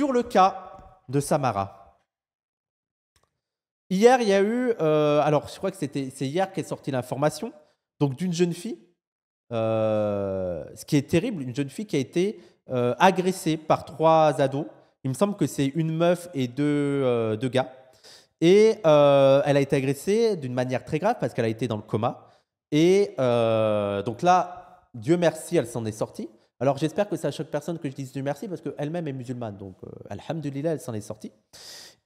sur le cas de Samara. Hier, il y a eu, euh, alors je crois que c'était c'est hier qu'est sortie l'information, donc d'une jeune fille, euh, ce qui est terrible, une jeune fille qui a été euh, agressée par trois ados. Il me semble que c'est une meuf et deux, deux gars. Et elle a été agressée d'une manière très grave parce qu'elle a été dans le coma. Et donc là, Dieu merci, elle s'en est sortie. Alors j'espère que ça choque personne que je dise du merci parce qu'elle-même est musulmane, donc euh, alhamdulillah, elle s'en est sortie.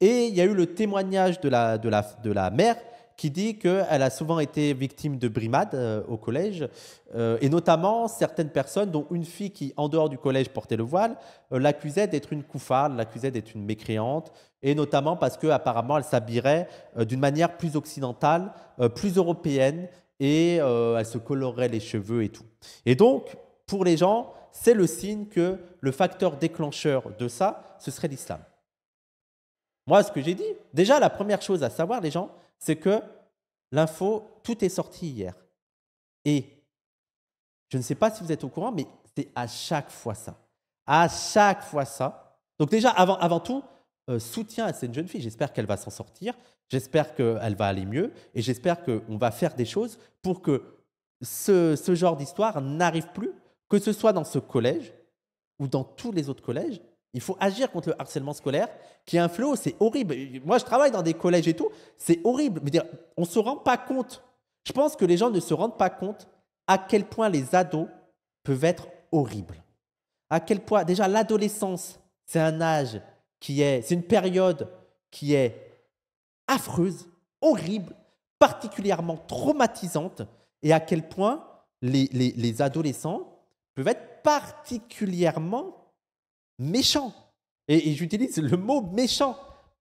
Et il y a eu le témoignage de la, de la, de la mère qui dit qu'elle a souvent été victime de brimades euh, au collège, euh, et notamment certaines personnes, dont une fille qui, en dehors du collège, portait le voile, l'accusait d'être une couffarde, l'accusait d'être une mécréante, et notamment parce qu'apparemment elle s'habillerait d'une manière plus occidentale, plus européenne, et elle se colorait les cheveux et tout. Et donc, pour les gens, c'est le signe que le facteur déclencheur de ça, ce serait l'islam. Moi, ce que j'ai dit, déjà, la première chose à savoir, les gens, c'est que l'info, tout est sorti hier. Et je ne sais pas si vous êtes au courant, mais c'est à chaque fois ça. À chaque fois ça. Donc déjà, avant, tout, euh, soutien à cette jeune fille. J'espère qu'elle va s'en sortir. J'espère qu'elle va aller mieux. Et j'espère qu'on va faire des choses pour que ce genre d'histoire n'arrive plus que ce soit dans ce collège ou dans tous les autres collèges, il faut agir contre le harcèlement scolaire qui est un fléau, c'est horrible. Moi, je travaille dans des collèges et tout, c'est horrible. Mais on ne se rend pas compte. Je pense que les gens ne se rendent pas compte à quel point les ados peuvent être horribles. À quel point, déjà, l'adolescence, c'est un âge qui est, c'est une période qui est affreuse, horrible, particulièrement traumatisante, et à quel point les adolescents peuvent être particulièrement méchants. Et, j'utilise le mot méchant,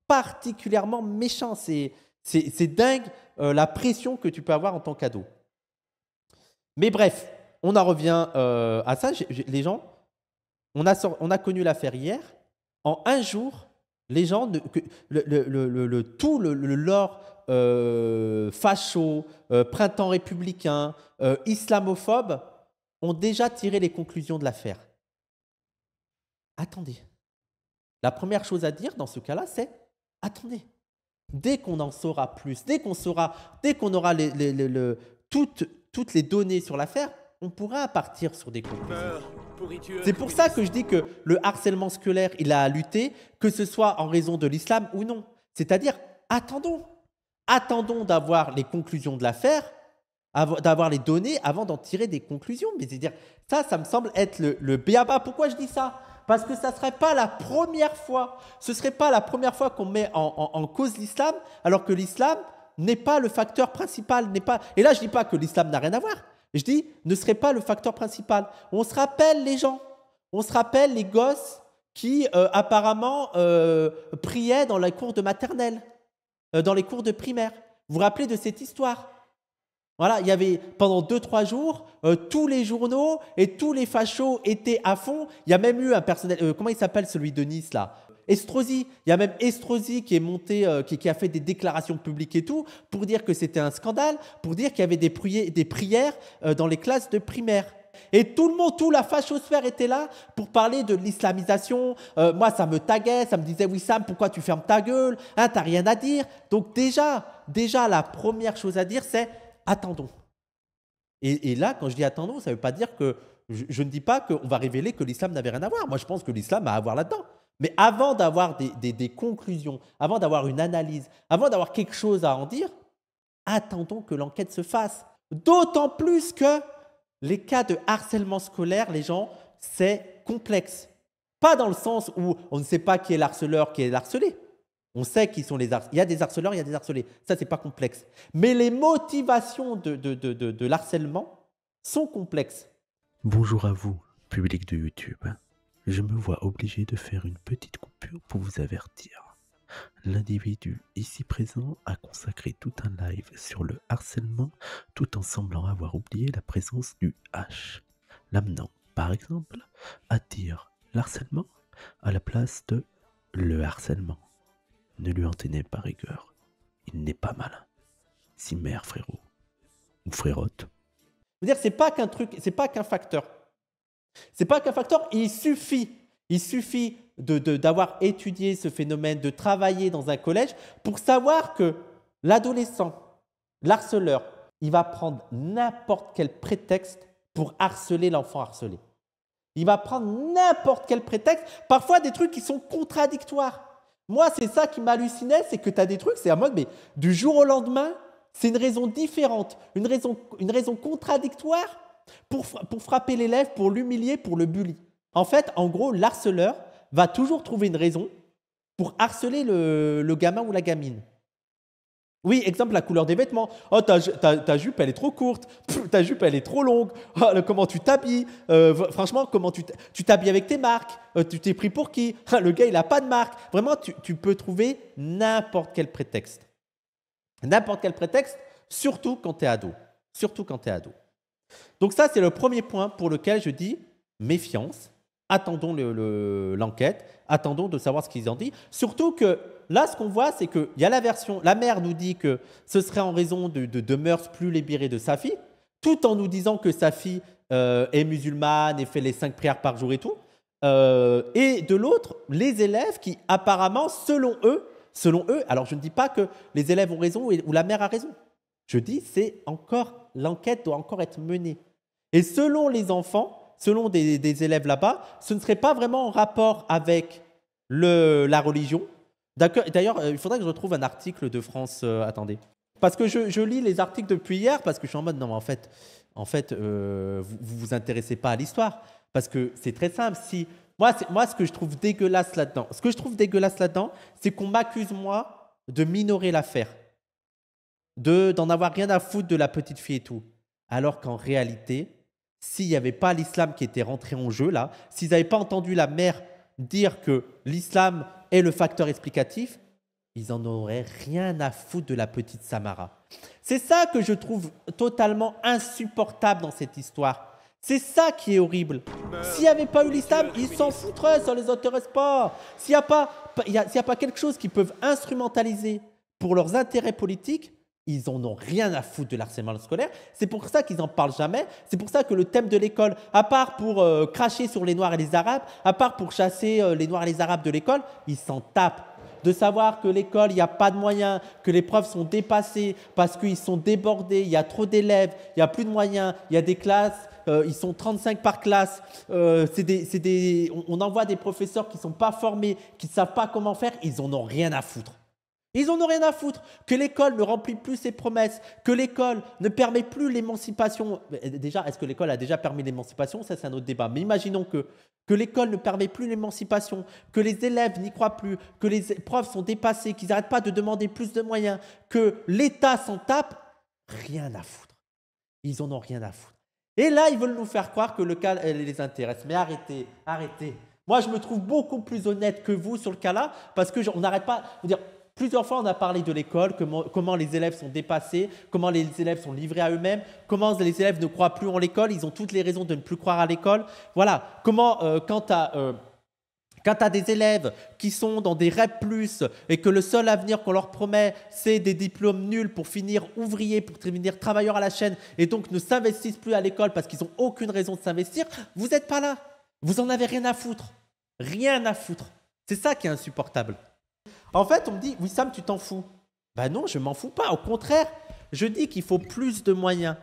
particulièrement méchant. C'est, c'est, dingue euh, la pression que tu peux avoir en tant qu'ado. Mais bref, on en revient euh, à ça. les gens, on a, on a connu l'affaire hier. En un jour, les gens, le, tout le, lore euh, facho, printemps républicain, islamophobe, ont déjà tiré les conclusions de l'affaire. Attendez. La première chose à dire dans ce cas-là, c'est attendez. Dès qu'on en saura plus, dès qu'on saura, dès qu'on aura toutes, toutes, les données sur l'affaire, on pourra partir sur des conclusions. C'est pour ça que je dis que le harcèlement scolaire, il a à lutter, que ce soit en raison de l'islam ou non. C'est-à-dire, attendons. Attendons d'avoir les conclusions de l'affaire d'avoir les données avant d'en tirer des conclusions. Mais c'est-à-dire, ça, ça me semble être le, le BABA. Pourquoi je dis ça Parce que ça ne serait pas la première fois, ce ne serait pas la première fois qu'on met en, cause l'islam, alors que l'islam n'est pas le facteur principal, n'est pas... Et là, je ne dis pas que l'islam n'a rien à voir. Je dis, ne serait pas le facteur principal. On se rappelle les gens, on se rappelle les gosses qui euh, apparemment euh, priaient dans les cours de maternelle, euh, dans les cours de primaire. Vous vous rappelez de cette histoire voilà, il y avait pendant 2-3 jours, euh, tous les journaux et tous les fachos étaient à fond. Il y a même eu un personnel, euh, comment il s'appelle celui de Nice là Estrosi, il y a même Estrosi qui est monté, euh, qui, a fait des déclarations publiques et tout, pour dire que c'était un scandale, pour dire qu'il y avait des, prières, des prières dans les classes de primaire. Et tout le monde, toute la fachosphère était là pour parler de l'islamisation. moi, ça me taguait, ça me disait, oui Sam, pourquoi tu fermes ta gueule hein, T'as rien à dire. Donc déjà, déjà, la première chose à dire, c'est attendons. Et, là, quand je dis attendons, ça ne veut pas dire que je, ne dis pas qu'on va révéler que l'islam n'avait rien à voir. Moi, je pense que l'islam a à voir là-dedans. Mais avant d'avoir des, conclusions, avant d'avoir une analyse, avant d'avoir quelque chose à en dire, attendons que l'enquête se fasse. D'autant plus que les cas de harcèlement scolaire, les gens, c'est complexe. Pas dans le sens où on ne sait pas qui est l'harceleur, qui est harcelé. On sait qui sont les Il y a des harceleurs, il y a des harcelés. Ça, c'est pas complexe. Mais les motivations de, de, de l'harcèlement sont complexes. Bonjour à vous, public de YouTube. Je me vois obligé de faire une petite coupure pour vous avertir. L'individu ici présent a consacré tout un live sur le harcèlement tout en semblant avoir oublié la présence du H, l'amenant, par exemple, à dire l'harcèlement à la place de le harcèlement. Ne lui en tenez pas rigueur. Il n'est pas malin. Si mère, frérot. Ou frérotte dire, c'est pas qu'un truc, c'est pas qu'un facteur. C'est pas qu'un facteur, il suffit. Il suffit d'avoir étudié ce phénomène, de travailler dans un collège pour savoir que l'adolescent, l'harceleur, il va prendre n'importe quel prétexte pour harceler l'enfant harcelé. Il va prendre n'importe quel prétexte, parfois des trucs qui sont contradictoires. Moi, c'est ça qui m'hallucinait, c'est que tu as des trucs, c'est à mode, mais du jour au lendemain, c'est une raison différente, une raison, contradictoire pour, frapper l'élève, pour l'humilier, pour le bully. En fait, en gros, l'harceleur va toujours trouver une raison pour harceler le gamin ou la gamine. Oui, exemple, la couleur des vêtements. Oh, ta, jupe, elle est trop courte. ta jupe, elle est trop longue. Oh, comment tu t'habilles euh, Franchement, comment tu t'habilles avec tes marques euh, Tu t'es pris pour qui Le gars, il n'a pas de marque. Vraiment, tu, peux trouver n'importe quel prétexte. N'importe quel prétexte, surtout quand tu es ado. Surtout quand tu es ado. Donc ça, c'est le premier point pour lequel je dis méfiance. Attendons l'enquête. Le, attendons de savoir ce qu'ils en disent. Surtout que Là, ce qu'on voit, c'est qu'il y a la version, la mère nous dit que ce serait en raison de, de, mœurs plus libérées de sa fille, tout en nous disant que sa fille euh, est musulmane et fait les cinq prières par jour et tout. Euh, et de l'autre, les élèves qui apparemment, selon eux, selon eux, alors je ne dis pas que les élèves ont raison ou la mère a raison. Je dis, c'est encore, l'enquête doit encore être menée. Et selon les enfants, selon des, élèves là-bas, ce ne serait pas vraiment en rapport avec la religion, D'ailleurs, euh, il faudrait que je retrouve un article de France. Euh, attendez. Parce que je, lis les articles depuis hier, parce que je suis en mode, non, mais en fait, en fait euh, vous ne vous intéressez pas à l'histoire. Parce que c'est très simple. Si, moi, moi, ce que je trouve dégueulasse là-dedans, ce que je trouve dégueulasse là-dedans, c'est qu'on m'accuse, moi, de minorer l'affaire. D'en avoir rien à foutre de la petite fille et tout. Alors qu'en réalité, s'il n'y avait pas l'islam qui était rentré en jeu là, s'ils n'avaient pas entendu la mère dire que l'islam et le facteur explicatif, ils en auraient rien à foutre de la petite Samara. C'est ça que je trouve totalement insupportable dans cette histoire. C'est ça qui est horrible. S'il n'y avait pas eu l'islam, ils s'en foutraient, ça les intéresse pas. S'il n'y a, a pas quelque chose qu'ils peuvent instrumentaliser pour leurs intérêts politiques, ils en ont rien à foutre de l'harcèlement scolaire. C'est pour ça qu'ils n'en parlent jamais. C'est pour ça que le thème de l'école, à part pour euh, cracher sur les Noirs et les Arabes, à part pour chasser euh, les Noirs et les Arabes de l'école, ils s'en tapent. De savoir que l'école, il n'y a pas de moyens, que les profs sont dépassés parce qu'ils sont débordés, il y a trop d'élèves, il n'y a plus de moyens, il y a des classes, euh, ils sont 35 par classe, on, envoie des professeurs qui ne sont pas formés, qui ne savent pas comment faire, ils en ont rien à foutre. Ils en ont rien à foutre que l'école ne remplit plus ses promesses, que l'école ne permet plus l'émancipation. Eh, déjà, est-ce que l'école a déjà permis l'émancipation Ça, c'est un autre débat. Mais imaginons que que l'école ne permet plus l'émancipation, que les élèves n'y croient plus, que les profs sont dépassés, qu'ils n'arrêtent pas de demander plus de moyens, que l'État s'en tape. Rien à foutre. Ils en ont rien à foutre. Et là, ils veulent nous faire croire que le cas les intéresse. Mais arrêtez, arrêtez. Moi, je me trouve beaucoup plus honnête que vous sur le cas-là, parce que n'arrête pas vous dire Plusieurs fois, on a parlé de l'école, comment, les élèves sont dépassés, comment les élèves sont livrés à eux-mêmes, comment les élèves ne croient plus en l'école, ils ont toutes les raisons de ne plus croire à l'école. Voilà, comment euh, quand tu euh, des élèves qui sont dans des rêves plus et que le seul avenir qu'on leur promet, c'est des diplômes nuls pour finir ouvrier, pour finir travailleur à la chaîne et donc ne s'investissent plus à l'école parce qu'ils n'ont aucune raison de s'investir, vous n'êtes pas là. Vous n'en avez rien à foutre. Rien à foutre. C'est ça qui est insupportable. En fait, on me dit, Wissam, tu t'en fous. Ben non, je m'en fous pas. Au contraire, je dis qu'il faut plus de moyens.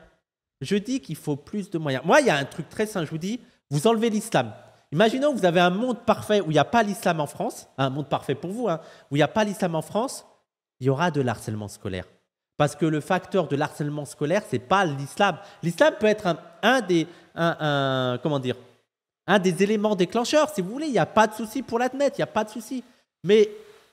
Je dis qu'il faut plus de moyens. Moi, il y a un truc très simple. Je vous dis, vous enlevez l'islam. Imaginons que vous avez un monde parfait où il n'y a pas l'islam en France, hein, un monde parfait pour vous, hein, où il n'y a pas l'islam en France, il y aura de l'harcèlement scolaire. Parce que le facteur de l'harcèlement scolaire, ce n'est pas l'islam. L'islam peut être un, des, un, comment dire, un des éléments déclencheurs, si vous voulez. Il n'y a pas de souci pour l'admettre, il n'y a pas de souci. Mais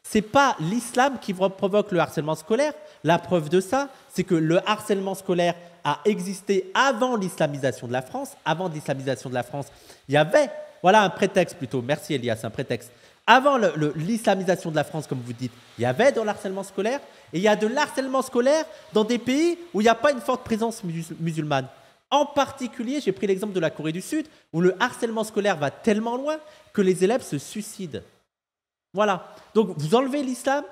c'est pas l'islam qui provoque le harcèlement scolaire. La preuve de ça, c'est que le harcèlement scolaire a existé avant l'islamisation de la France. Avant l'islamisation de la France, il y avait, voilà un prétexte plutôt. Merci Elias, un prétexte. Avant l'islamisation de la France, comme vous dites, il y avait de l'harcèlement scolaire, et il y a de l'harcèlement scolaire dans des pays où il n'y a pas une forte présence musulmane. En particulier, j'ai pris l'exemple de la Corée du Sud, où le harcèlement scolaire va tellement loin que les élèves se suicident. Voilà. Donc vous enlevez l'islam,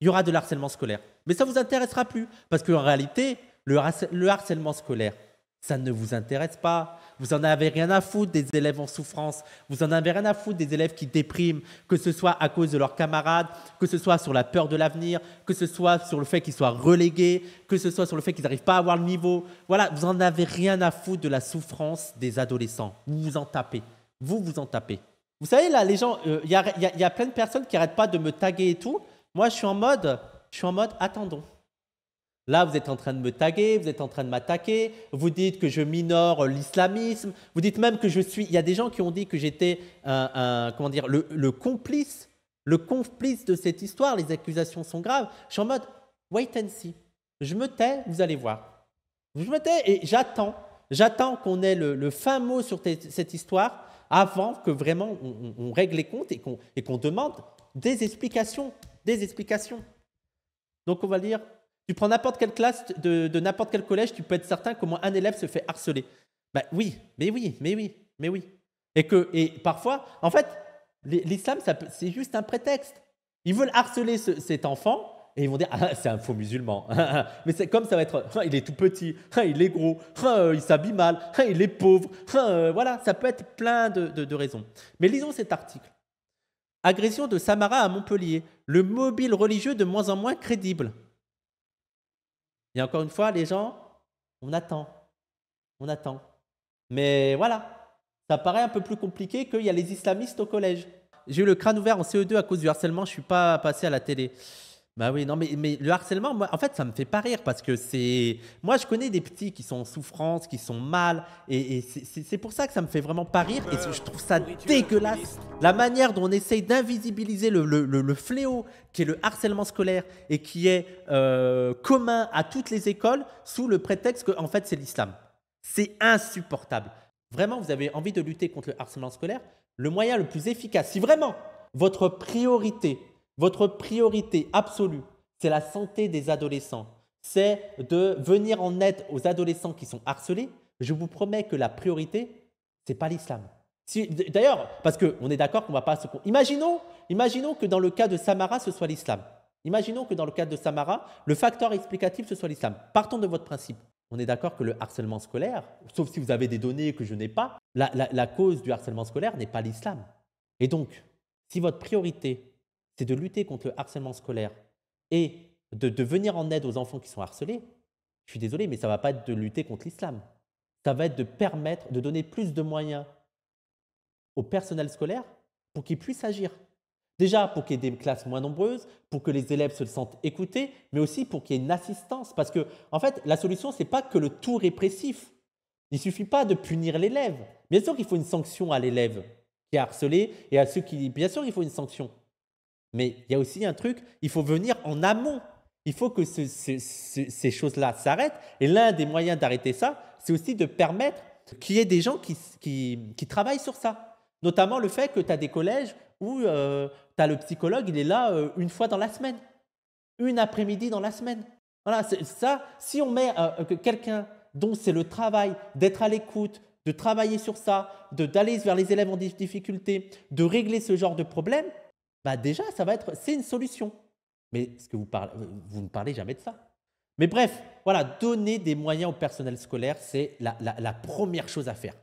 il y aura de l'harcèlement scolaire. Mais ça ne vous intéressera plus. Parce qu'en réalité, le, harcèlement scolaire, ça ne vous intéresse pas. Vous n'en avez rien à foutre des élèves en souffrance. Vous en avez rien à foutre des élèves qui dépriment, que ce soit à cause de leurs camarades, que ce soit sur la peur de l'avenir, que ce soit sur le fait qu'ils soient relégués, que ce soit sur le fait qu'ils n'arrivent pas à avoir le niveau. Voilà, vous n'en avez rien à foutre de la souffrance des adolescents. Vous vous en tapez. Vous vous en tapez. Vous savez, là, les gens, il euh, y, a, plein de personnes qui n'arrêtent pas de me taguer et tout. Moi, je suis en mode, je suis en mode, attendons. Là, vous êtes en train de me taguer, vous êtes en train de m'attaquer, vous dites que je minore l'islamisme, vous dites même que je suis. Il y a des gens qui ont dit que j'étais un, comment dire, le, complice, le complice de cette histoire, les accusations sont graves. Je suis en mode, wait and see. Je me tais, vous allez voir. Je me tais et j'attends. J'attends qu'on ait le fin mot sur cette histoire avant que vraiment on, règle les comptes et qu'on demande des explications. Des explications. Donc on va dire, tu prends n'importe quelle classe de, n'importe quel collège, tu peux être certain qu'au moins un élève se fait harceler. Ben oui, mais oui, mais oui, mais oui. Et que et parfois, en fait, l'islam, c'est juste un prétexte. Ils veulent harceler cet enfant et ils vont dire ah, c'est un faux musulman. Mais c'est comme ça va être hein, il est tout petit, hein, il est gros, hein, euh, il s'habille mal, il est pauvre. Euh, voilà, ça peut être plein de, raisons. Mais lisons cet article. Agression de Samara à Montpellier. Le mobile religieux de moins en moins crédible. Et encore une fois, les gens, on attend. On attend. Mais voilà, ça paraît un peu plus compliqué qu'il y a les islamistes au collège. J'ai eu le crâne ouvert en CE2 à cause du harcèlement, je ne suis pas passé à la télé. Bah oui, non, mais, mais le harcèlement, en fait, ça me fait pas rire parce que c'est. Moi, je connais des petits qui sont en souffrance, qui sont mal, et, c'est pour ça que ça me fait vraiment pas rire. Et je trouve ça dégueulasse. La manière dont on essaye d'invisibiliser le, fléau qui est le harcèlement scolaire et qui est euh, commun à toutes les écoles sous le prétexte que, en fait, c'est l'islam. C'est insupportable. Vraiment, vous avez envie de lutter contre le harcèlement scolaire Le moyen le plus efficace, si vraiment votre priorité votre priorité absolue, c'est la santé des adolescents. C'est de venir en aide aux adolescents qui sont harcelés. Je vous promets que la priorité, n'est pas l'islam. D'ailleurs, parce qu'on est d'accord qu'on va pas se... Imaginons, imaginons que dans le cas de Samara, ce soit l'islam. Imaginons que dans le cas de Samara, le facteur explicatif, ce soit l'islam. Partons de votre principe. On est d'accord que le harcèlement scolaire, sauf si vous avez des données que je n'ai pas, la cause du harcèlement scolaire n'est pas l'islam. Et donc, si votre priorité, c'est de lutter contre le harcèlement scolaire et de, venir en aide aux enfants qui sont harcelés, je suis désolé, mais ça ne va pas être de lutter contre l'islam. Ça va être de permettre, de donner plus de moyens au personnel scolaire pour qu'il puisse agir. Déjà pour qu'il y ait des classes moins nombreuses, pour que les élèves se sentent écoutés, mais aussi pour qu'il y ait une assistance. Parce que, en fait, la solution, ce n'est pas que le tout répressif. Il ne suffit pas de punir l'élève. Bien sûr qu'il faut une sanction à l'élève qui est harcelé et à ceux qui. Bien sûr qu'il faut une sanction. Mais il y a aussi un truc, il faut venir en amont. Il faut que ces choses-là s'arrêtent. Et l'un des moyens d'arrêter ça, c'est aussi de permettre qu'il y ait des gens qui, travaillent sur ça. Notamment le fait que tu as des collèges où euh, tu as le psychologue, il est là euh, une fois dans la semaine. Une après-midi dans la semaine. Voilà, ça, si on met euh, quelqu'un dont c'est le travail d'être à l'écoute, de travailler sur ça, d'aller vers les élèves en difficulté, de régler ce genre de problème, bah déjà, ça va être, c'est une solution. Mais ce que vous, parlez, euh, vous ne parlez jamais de ça. Mais bref, voilà, donner des moyens au personnel scolaire, c'est la, première chose à faire.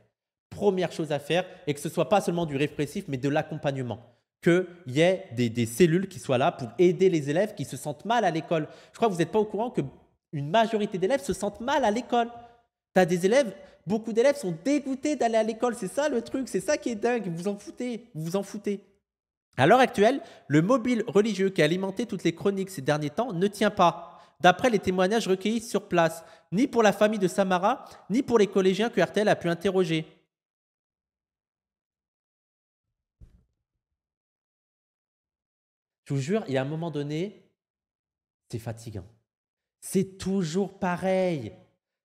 Première chose à faire, et que ce soit pas seulement du répressif, mais de l'accompagnement. Qu'il y ait des, cellules qui soient là pour aider les élèves qui se sentent mal à l'école. Je crois que vous n'êtes pas au courant que une majorité d'élèves se sentent mal à l'école. Tu as des élèves, beaucoup d'élèves sont dégoûtés d'aller à l'école. C'est ça le truc, c'est ça qui est dingue. Vous en foutez, vous vous en foutez. À l'heure actuelle, le mobile religieux qui a alimenté toutes les chroniques ces derniers temps ne tient pas, d'après les témoignages recueillis sur place, ni pour la famille de Samara, ni pour les collégiens que RTL a pu interroger. Je vous jure, il y a un moment donné, c'est fatigant. C'est toujours pareil.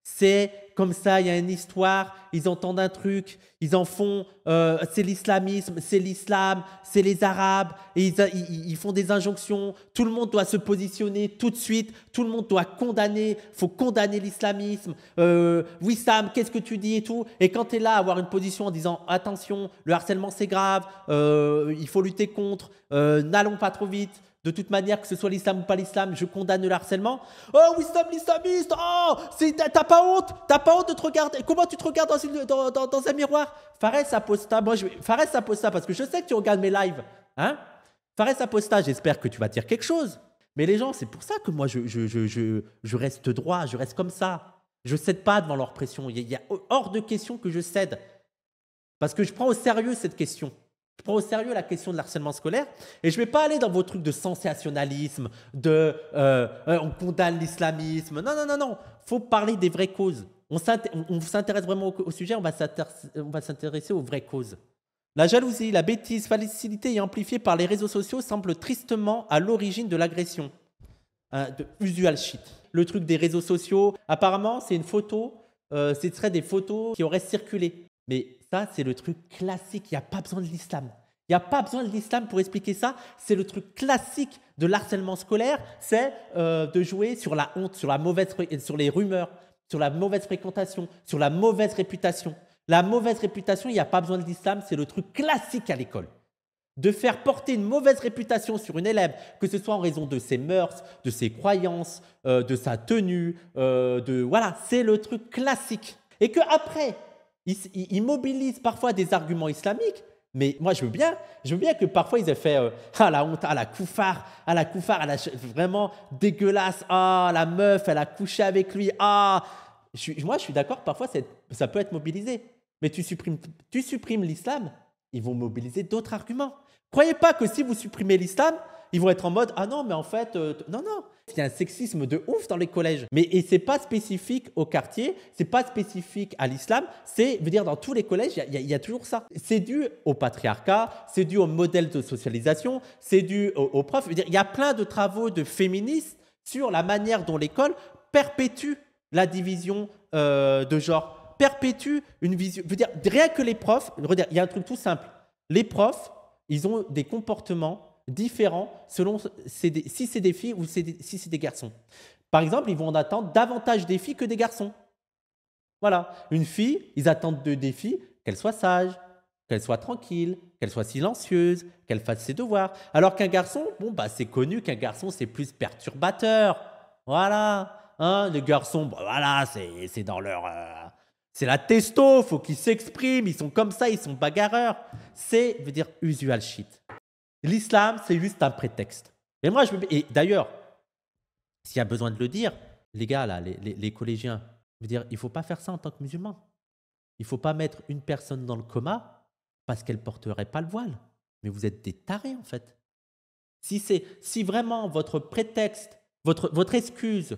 C'est comme ça, il y a une histoire, ils entendent un truc, ils en font, euh, c'est l'islamisme, c'est l'islam, c'est les arabes, et ils, font des injonctions, tout le monde doit se positionner tout de suite, tout le monde doit condamner, faut condamner l'islamisme, oui euh, Sam, qu'est-ce que tu dis et tout, et quand tu es là à avoir une position en disant attention, le harcèlement c'est grave, euh, il faut lutter contre, n'allons pas trop vite, de toute manière, que ce soit l'islam ou pas l'islam, je condamne le harcèlement. Oh, Wisdom, l'islamiste Oh T'as pas honte T'as pas honte de te regarder Comment tu te regardes dans, dans, un miroir Fares Aposta, moi, je, parce que je sais que tu regardes mes lives. Hein Fares Aposta, j'espère que tu vas dire quelque chose. Mais les gens, c'est pour ça que moi, je, reste droit, je reste comme ça. Je cède pas devant leur pression. il y a hors de question que je cède. Parce que je prends au sérieux cette question. Je prends au sérieux la question de l'harcèlement scolaire et je ne vais pas aller dans vos trucs de sensationnalisme, de euh, euh, on condamne l'islamisme. Non, non, non, non. faut parler des vraies causes. On s'intéresse vraiment au, sujet, on va s'intéresser aux vraies causes. La jalousie, la bêtise, facilité et amplifiée par les réseaux sociaux semble tristement à l'origine de l'agression. Hein, usual shit. Le truc des réseaux sociaux, apparemment, c'est une photo, euh, ce serait des photos qui auraient circulé. Mais ça, c'est le truc classique. Il n'y a pas besoin de l'islam. Il n'y a pas besoin de l'islam pour expliquer ça. C'est le truc classique de l'harcèlement scolaire, c'est euh, de jouer sur la honte, sur, la mauvaise, euh, sur les rumeurs, sur la mauvaise fréquentation, sur la mauvaise réputation. La mauvaise réputation, il n'y a pas besoin de l'islam, c'est le truc classique à l'école. De faire porter une mauvaise réputation sur une élève, que ce soit en raison de ses mœurs, de ses croyances, euh, de sa tenue, de voilà, c'est le truc classique. Et que après, ils, mobilisent parfois des arguments islamiques, mais moi je veux bien, je veux bien que parfois ils aient fait euh, ah la honte, ah la couffard, ah la koufar, ah, vraiment dégueulasse, ah la meuf, elle a couché avec lui, ah. moi je suis d'accord, parfois ça peut être mobilisé, mais tu supprimes, tu supprimes l'islam, ils vont mobiliser d'autres arguments. Croyez pas que si vous supprimez l'islam, ils vont être en mode ah non mais en fait euh, non non il y a un sexisme de ouf dans les collèges. Mais et c'est pas spécifique au quartier, c'est pas spécifique à l'islam. C'est, veut dire, dans tous les collèges, il y, a toujours ça. C'est dû au patriarcat, c'est dû au modèle de socialisation, c'est dû aux, profs. Il y a plein de travaux de féministes sur la manière dont l'école perpétue la division euh, de genre, perpétue une vision. Veut dire, rien que les profs, il y a un truc tout simple. Les profs, ils ont des comportements différents selon si c'est des filles ou si c'est des garçons. Par exemple, ils vont en attendre davantage des filles que des garçons. Voilà, une fille, ils attendent de défis qu'elle soit sage, qu'elle soit tranquille, qu'elle soit silencieuse, qu'elle fasse ses devoirs. Alors qu'un garçon, bon bah c'est connu qu'un garçon c'est plus perturbateur. Voilà, hein, les garçons, bah, voilà, c'est dans leur euh, c'est la testo, faut qu'ils s'expriment, ils sont comme ça, ils sont bagarreurs. C'est veut dire usual shit. L'islam, c'est juste un prétexte. Et moi, je Et d'ailleurs, s'il y a besoin de le dire, les gars, les, collégiens, je dire, il ne faut pas faire ça en tant que musulman. Il ne faut pas mettre une personne dans le coma parce qu'elle porterait pas le voile. Mais vous êtes des tarés, en fait. Si, c'est, si vraiment votre prétexte, votre, votre excuse,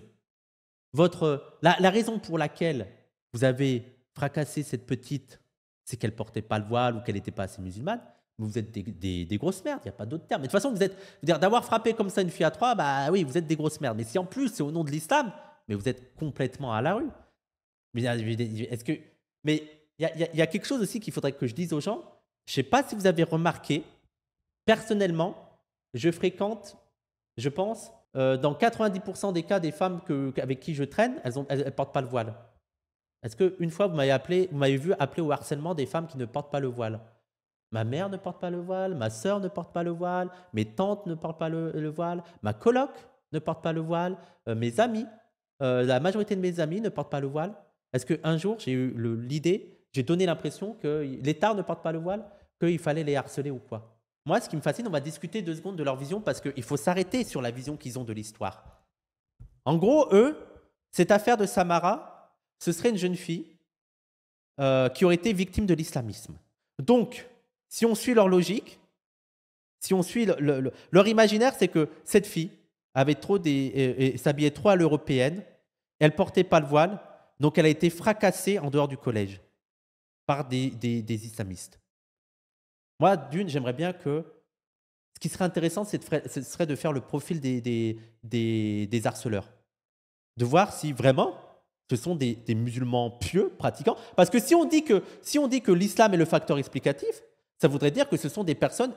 votre, la, la raison pour laquelle vous avez fracassé cette petite, c'est qu'elle portait pas le voile ou qu'elle n'était pas assez musulmane, vous êtes des, grosses merdes, il n'y a pas d'autre terme. Mais de toute façon, vous êtes. D'avoir frappé comme ça une fille à trois, bah oui, vous êtes des grosses merdes. Mais si en plus c'est au nom de l'islam, mais vous êtes complètement à la rue. Mais euh, est-ce que. Mais il y, a, quelque chose aussi qu'il faudrait que je dise aux gens. Je ne sais pas si vous avez remarqué, personnellement, je fréquente, je pense, euh, dans 90% des cas des femmes avec qui je traîne, elles ne portent pas le voile. Est-ce qu'une fois, vous m'avez appelé, vous m'avez vu appeler au harcèlement des femmes qui ne portent pas le voile Ma mère ne porte pas le voile, ma sœur ne porte pas le voile, mes tantes ne portent pas le, voile, ma coloc ne porte pas le voile, euh, mes amis, euh, la majorité de mes amis ne portent pas le voile. Est-ce qu'un jour, j'ai eu l'idée, j'ai donné l'impression que l'État ne porte pas le voile, qu'il fallait les harceler ou quoi Moi, ce qui me fascine, on va discuter deux secondes de leur vision parce qu'il faut s'arrêter sur la vision qu'ils ont de l'histoire. En gros, eux, cette affaire de Samara, ce serait une jeune fille euh, qui aurait été victime de l'islamisme. Donc, si on suit leur logique, si on suit leur imaginaire, c'est que cette fille avait trop des, s'habillait trop à l'européenne, elle portait pas le voile, donc elle a été fracassée en dehors du collège par des, islamistes. Moi, d'une, j'aimerais bien que ce qui serait intéressant, ce serait de faire le profil des, des harceleurs, de voir si vraiment ce sont des, musulmans pieux pratiquants. Parce que si on dit que, si on dit que l'islam est le facteur explicatif, ça voudrait dire que ce sont des personnes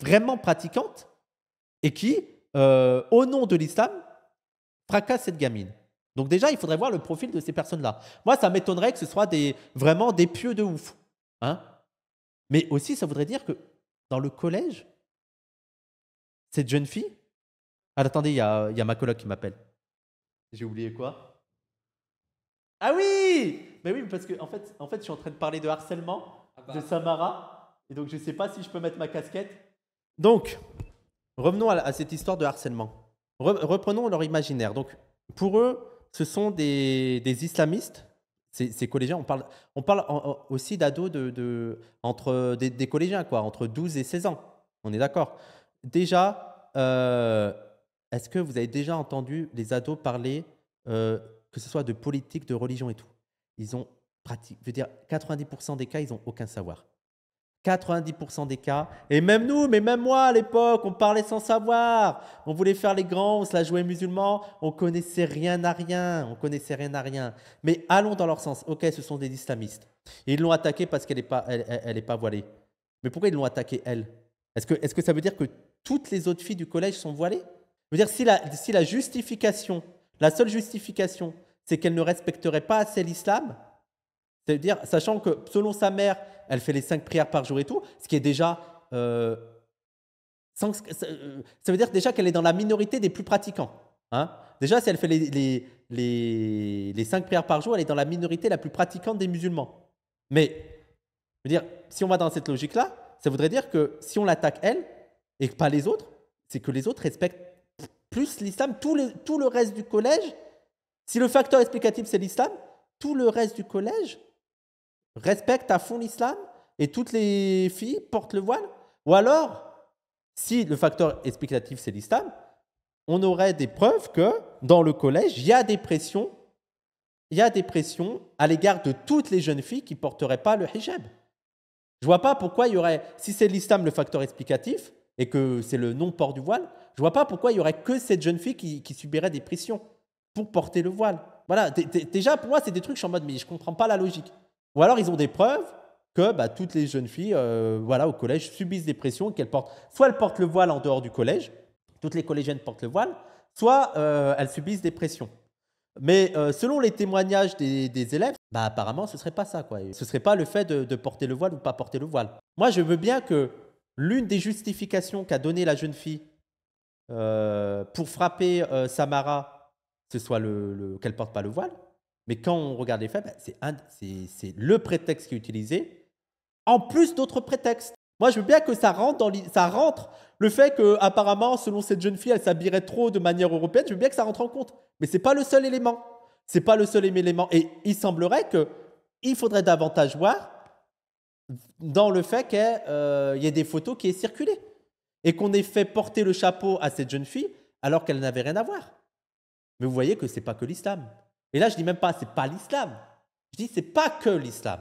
vraiment pratiquantes et qui, euh, au nom de l'islam, fracassent cette gamine. Donc déjà, il faudrait voir le profil de ces personnes-là. Moi, ça m'étonnerait que ce soit des, vraiment des pieux de ouf. Hein Mais aussi, ça voudrait dire que dans le collège, cette jeune fille... Ah, attendez, il y a, y ma coloc qui m'appelle. J'ai oublié quoi Ah oui Mais oui, parce que en fait, en fait, je suis en train de parler de harcèlement, ah bah. de Samara. Et donc, je ne sais pas si je peux mettre ma casquette. Donc, revenons à, cette histoire de harcèlement. reprenons leur imaginaire. Donc, pour eux, ce sont des, islamistes, ces, collégiens. On parle, aussi d'ados entre des, collégiens, quoi, entre 12 et 16 ans. On est d'accord. Déjà, euh, est-ce que vous avez déjà entendu les ados parler, euh, que ce soit de politique, de religion et tout Ils ont pratique, je veux dire, 90% des cas, ils n'ont aucun savoir. 90% des cas. Et même nous, mais même moi à l'époque, on parlait sans savoir. On voulait faire les grands, on se la jouait musulman, on connaissait rien à rien, on connaissait rien à rien. Mais allons dans leur sens. Ok, ce sont des islamistes. ils l'ont attaquée parce qu'elle n'est pas, elle, est pas voilée. Mais pourquoi ils l'ont attaquée, elle Est-ce que, est que ça veut dire que toutes les autres filles du collège sont voilées dire, si la, si la justification, la seule justification, c'est qu'elle ne respecterait pas assez l'islam, c'est-à-dire, sachant que selon sa mère, elle fait les cinq prières par jour et tout, ce qui est déjà. Euh, euh, ça veut dire déjà qu'elle est dans la minorité des plus pratiquants. Hein. déjà, si elle fait les, cinq prières par jour, elle est dans la minorité la plus pratiquante des musulmans. Mais, je veux dire, si on va dans cette logique-là, ça voudrait dire que si on l'attaque elle et pas les autres, c'est que les autres respectent plus l'islam, tout le reste du collège. Si le facteur explicatif c'est l'islam, tout le reste du collège respectent à fond l'islam et toutes les filles portent le voile Ou alors, si le facteur explicatif c'est l'islam, on aurait des preuves que dans le collège, il y a des pressions, il y a des pressions à l'égard de toutes les jeunes filles qui ne porteraient pas le hijab. Je vois pas pourquoi il y aurait, si c'est l'islam le facteur explicatif et que c'est le non-port du voile, je vois pas pourquoi il y aurait que cette jeune fille qui, subirait des pressions pour porter le voile. Voilà, déjà pour moi c'est des trucs, je suis en mode mais je ne comprends pas la logique. Ou alors ils ont des preuves que bah, toutes les jeunes filles euh, voilà, au collège subissent des pressions qu'elles portent. Soit elles portent le voile en dehors du collège, toutes les collégiennes portent le voile, soit euh, elles subissent des pressions. Mais euh, selon les témoignages des, élèves, bah, apparemment ce serait pas ça. Quoi. Ce serait pas le fait de, porter le voile ou pas porter le voile. Moi je veux bien que l'une des justifications qu'a donnée la jeune fille pour frapper Samara, ce soit le qu'elle porte pas le voile. Mais quand on regarde les faits, ben, c'est le prétexte qui est utilisé, en plus d'autres prétextes. Moi, je veux bien que ça rentre dans ça le fait que apparemment, selon cette jeune fille, elle s'habillerait trop de manière européenne. Je veux bien que ça rentre en compte, mais ce n'est pas le seul élément. Ce n'est pas le seul élément. Et il semblerait qu'il faudrait davantage voir dans le fait qu'il euh, y ait des photos qui aient circulé et qu'on ait fait porter le chapeau à cette jeune fille alors qu'elle n'avait rien à voir. Mais vous voyez que ce n'est pas que l'islam. Et là, je dis même pas, c'est pas l'islam. Je dis, c'est pas que l'islam.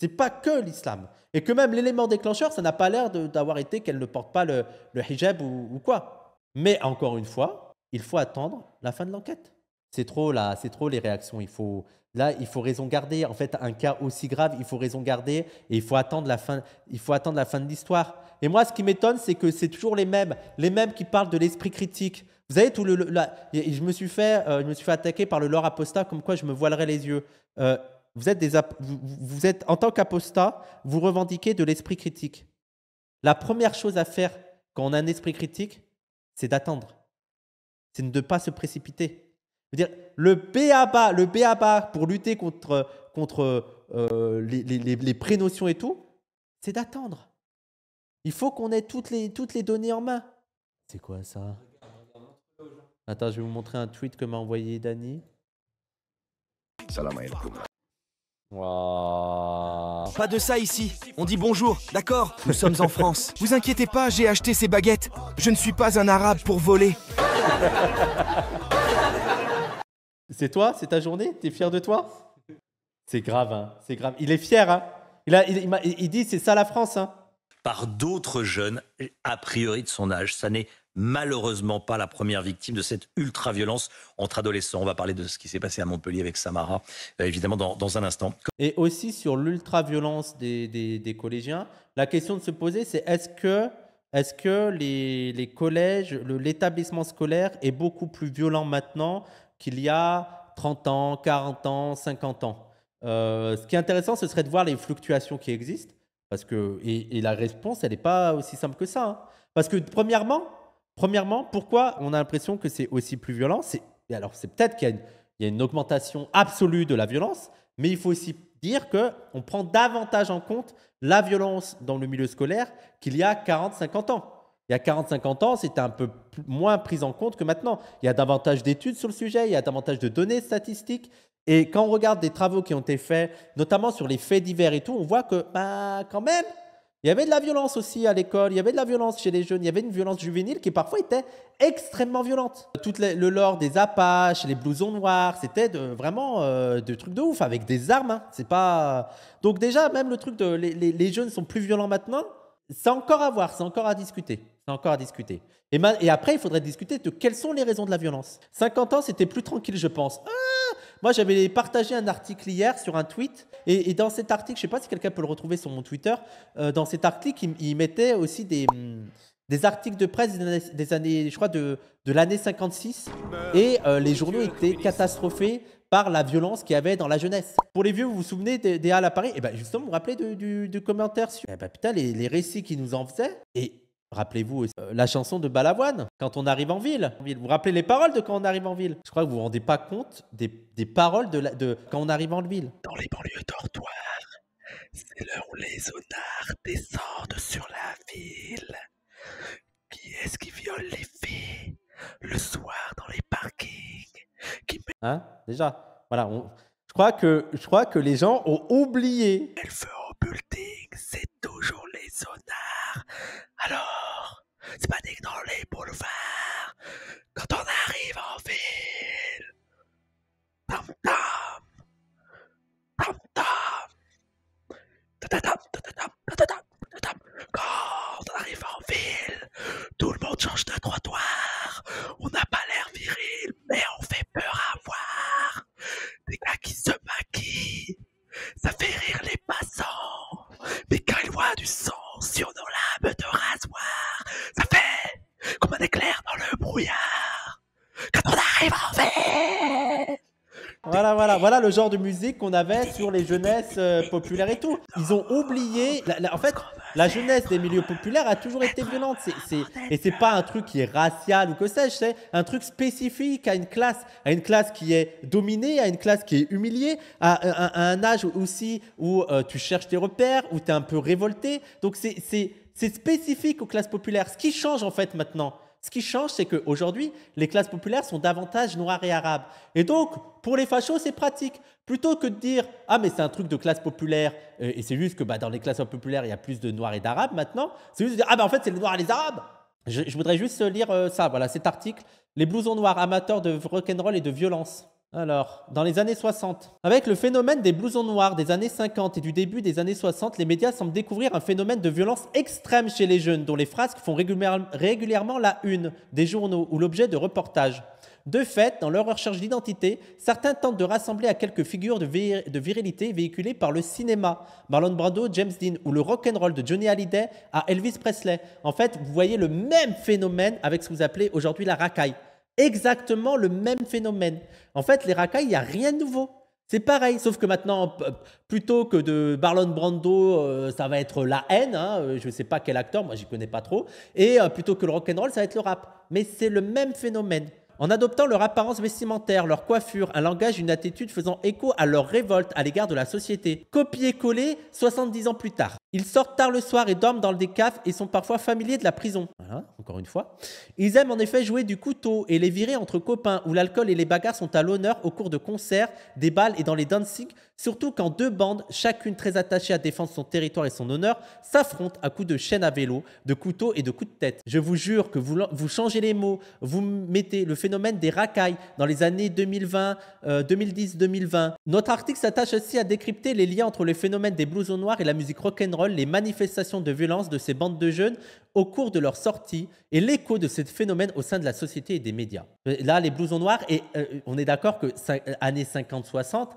C'est pas que l'islam. Et que même l'élément déclencheur, ça n'a pas l'air d'avoir été qu'elle ne porte pas le, hijab ou, quoi. Mais encore une fois, il faut attendre la fin de l'enquête. C'est trop là, c'est trop les réactions. Il faut là, il faut raison garder. En fait, un cas aussi grave, il faut raison garder et il faut attendre la fin. Il faut attendre la fin de l'histoire. Et moi, ce qui m'étonne, c'est que c'est toujours les mêmes, les mêmes qui parlent de l'esprit critique, vous savez, tout le, la, je, me suis fait, euh, je me suis fait attaquer par le lore apostat, comme quoi je me voilerais les yeux. Euh, vous, êtes des, vous, vous, êtes, en tant qu'apostat, vous revendiquez de l'esprit critique. La première chose à faire quand on a un esprit critique, c'est d'attendre. C'est de ne pas se précipiter. Je veux dire, le BABA, le pour lutter contre, contre euh, les, les prénotions et tout, c'est d'attendre. Il faut qu'on ait toutes les, toutes les données en main. C'est quoi ça Attends, je vais vous montrer un tweet que m'a envoyé Dani. Salam alaikum. Wow. Pas de ça ici. On dit bonjour, d'accord Nous sommes en France. Vous inquiétez pas, j'ai acheté ces baguettes. Je ne suis pas un arabe pour voler. C'est toi C'est ta journée T'es fier de toi C'est grave, hein C'est grave. Il est fier, hein il, il dit c'est ça la France, hein Par d'autres jeunes, a priori de son âge, ça n'est malheureusement pas la première victime de cette ultra-violence entre adolescents. On va parler de ce qui s'est passé à Montpellier avec Samara, euh, évidemment, dans, un instant. Et aussi sur l'ultra-violence des, collégiens, la question de se poser, c'est est-ce que, est -ce que les, les collèges, l'établissement scolaire est beaucoup plus violent maintenant qu'il y a 30 ans, 40 ans, 50 ans euh, Ce qui est intéressant, ce serait de voir les fluctuations qui existent. Parce que, et, la réponse, elle n'est pas aussi simple que ça. Hein. Parce que, premièrement, Premièrement, pourquoi on a l'impression que c'est aussi plus violent C'est alors c'est peut-être qu'il y, a une augmentation absolue de la violence, mais il faut aussi dire que on prend davantage en compte la violence dans le milieu scolaire qu'il y a 40-50 ans. Il y a 40-50 ans, c'était un peu moins pris en compte que maintenant. Il y a davantage d'études sur le sujet, il y a davantage de données statistiques. Et quand on regarde des travaux qui ont été faits, notamment sur les faits divers et tout, on voit que, bah, quand même, il y avait de la violence aussi à l'école, il y avait de la violence chez les jeunes, il y avait une violence juvénile qui parfois était extrêmement violente. Tout le lore des Apaches, les blousons noirs, c'était vraiment des euh, de trucs de ouf avec des armes. Hein. C'est pas donc déjà même le truc de les, les, les jeunes sont plus violents maintenant. C'est encore à voir, c'est encore à discuter. C'est encore à discuter. Et, et, après, il faudrait discuter de quelles sont les raisons de la violence. 50 ans, c'était plus tranquille, je pense. Ah, moi, j'avais partagé un article hier sur un tweet, et, dans cet article, je ne sais pas si quelqu'un peut le retrouver sur mon Twitter, euh, dans cet article, il, mettait aussi hum, des, articles de presse des années, je crois, de, l'année 56, et euh, les journaux étaient catastrophés par la violence qu'il y avait dans la jeunesse. Pour les vieux, vous vous souvenez des, Halles à Paris Et eh bien, justement, vous vous rappelez du, commentaire sur. Eh ben putain, les, récits qu'ils nous en faisaient, et Rappelez-vous euh, la chanson de Balavoine, quand on arrive en ville. Vous vous rappelez les paroles de quand on arrive en ville Je crois que vous vous rendez pas compte des, paroles de, de, quand on arrive en ville. Dans les banlieues dortoirs, c'est l'heure où les honnards descendent sur la ville. Qui est-ce qui viole les filles le soir dans les parkings Hein Déjà, voilà, je, crois que, je crois que les gens ont oublié. Elle feu au building, c'est toujours les honnards alors, c'est pas que dans les boulevards. Quand on arrive en ville, tam tam, tom, tom Quand on arrive en ville, tout le monde change de trottoir. On n'a pas l'air viril, mais on fait peur à voir. Des gars qui se maquillent, ça fait rire les passants. Mais quand ils voient du sang sur nos lames de rasoir. Ça fait comme un éclair dans le brouillard. Quand on arrive en fait voilà, voilà, voilà le genre de musique qu'on avait sur les jeunesses euh, populaires et tout. Ils ont oublié. en fait, la jeunesse des milieux populaires a toujours été violente. et ce n'est pas un truc qui est racial ou que sais-je, c'est un truc spécifique à une classe, à une classe qui est dominée, à une classe qui est humiliée, à, un âge aussi où euh, tu cherches tes repères, où tu es un peu révolté. Donc c'est spécifique aux classes populaires. Ce qui change en fait maintenant, ce qui change, c'est qu'aujourd'hui, les classes populaires sont davantage noires et arabes. Et donc, pour les fachos, c'est pratique. Plutôt que de dire Ah, mais c'est un truc de classe populaire, et c'est juste que bah, dans les classes populaires, il y a plus de noirs et d'arabes maintenant, c'est juste de dire Ah, bah, en fait, c'est les noirs et les arabes je, voudrais juste lire euh, ça, voilà, cet article Les blousons noirs amateurs de rock'n'roll et de violence. Alors, dans les années 60. Avec le phénomène des blousons noirs des années 50 et du début des années 60, les médias semblent découvrir un phénomène de violence extrême chez les jeunes, dont les frasques font régulièrement la une des journaux ou l'objet de reportages. De fait, dans leur recherche d'identité, certains tentent de rassembler à quelques figures de, virilité véhiculées par le cinéma, Marlon Brando, James Dean ou le rock'n'roll de Johnny Hallyday à Elvis Presley. En fait, vous voyez le même phénomène avec ce que vous appelez aujourd'hui la racaille exactement le même phénomène. En fait, les racailles, il n'y a rien de nouveau. C'est pareil, sauf que maintenant, plutôt que de Marlon Brando, euh, ça va être la haine, hein, euh, je ne sais pas quel acteur, moi j'y connais pas trop, et euh, plutôt que le rock roll, ça va être le rap. Mais c'est le même phénomène. En adoptant leur apparence vestimentaire, leur coiffure, un langage, une attitude faisant écho à leur révolte à l'égard de la société, copier-coller 70 ans plus tard. Ils sortent tard le soir et dorment dans le décaf et sont parfois familiers de la prison. Voilà, encore une fois. Ils aiment en effet jouer du couteau et les virer entre copains où l'alcool et les bagarres sont à l'honneur au cours de concerts, des balles et dans les dancing, surtout quand deux bandes, chacune très attachée à défendre son territoire et son honneur, s'affrontent à coups de chaînes à vélo, de couteaux et de coups de tête. Je vous jure que vous, vous changez les mots, vous mettez le phénomène des racailles dans les années 2020, 2010-2020. Euh, Notre article s'attache aussi à décrypter les liens entre le phénomène des blousons noirs et la musique rock'n'roll, les manifestations de violence de ces bandes de jeunes au cours de leur sortie et l'écho de ce phénomène au sein de la société et des médias. Euh, là, les blousons noirs, et euh, on est d'accord que années 50-60,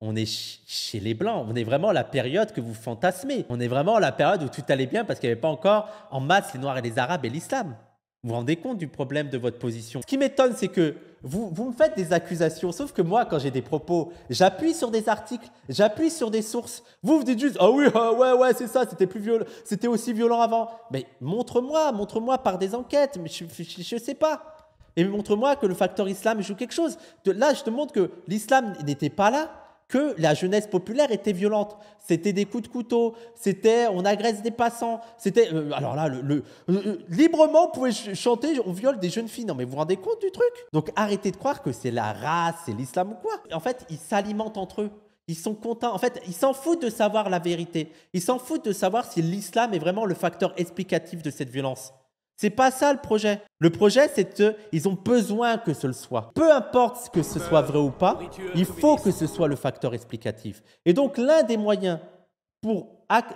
on est chez les Blancs, on est vraiment la période que vous fantasmez. On est vraiment la période où tout allait bien parce qu'il n'y avait pas encore en masse les Noirs et les Arabes et l'islam. Vous vous rendez compte du problème de votre position Ce qui m'étonne, c'est que vous, vous, me faites des accusations, sauf que moi, quand j'ai des propos, j'appuie sur des articles, j'appuie sur des sources. Vous, vous dites juste, ah oui, ah ouais, ouais, c'est ça, c'était plus violent, c'était aussi violent avant. Mais montre-moi, montre-moi par des enquêtes, mais je ne sais pas. Et montre-moi que le facteur islam joue quelque chose. De là, je te montre que l'islam n'était pas là que la jeunesse populaire était violente. C'était des coups de couteau, c'était on agresse des passants, c'était euh, alors là euh, euh, librement on pouvait chanter on viole des jeunes filles. Non mais vous vous rendez compte du truc Donc arrêtez de croire que c'est la race, c'est l'islam ou quoi. En fait, ils s'alimentent entre eux. Ils sont contents. En fait, ils s'en foutent de savoir la vérité. Ils s'en foutent de savoir si l'islam est vraiment le facteur explicatif de cette violence. C'est pas ça le projet. Le projet, c'est qu'ils ont besoin que ce le soit. Peu importe ce que ce soit vrai ou pas, il faut que ce soit le facteur explicatif. Et donc, l'un des moyens pour,